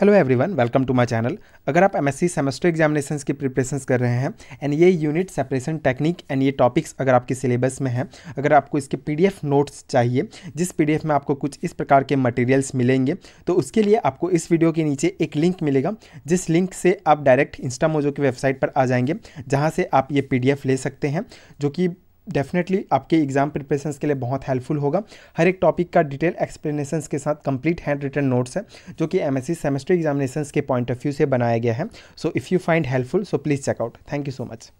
hello everyone welcome to my channel अगर आप MSc semester examinations की प्रिपरेशंस कर रहे हैं एंड ये यूनिट सेपरेशन टेक्निक एंड ये टॉपिक्स अगर आपके सिलेबस में हैं अगर आपको इसके पीडीएफ नोट्स चाहिए जिस पीडीएफ में आपको कुछ इस प्रकार के मटेरियल्स मिलेंगे तो उसके लिए आपको इस वीडियो के नीचे एक लिंक मिलेगा जिस लिंक से आप डायरेक्ट इंस्टामोजो की वेबसाइट पर आ जाएंगे जहाँ से आप ये पी ले सकते हैं जो कि डेफिनेटली आपके एग्जाम प्रिपरेशन के लिए बहुत हेल्पफुल होगा हर एक टॉपिक का डिटेल एक्सप्लेनेशन के साथ कंप्लीट हैंड रिटन नोट्स है जो कि एम एस सेमेस्टर एग्जामिनेशन के पॉइंट ऑफ व्यू से बनाया गया है so if you find helpful so please check out thank you so much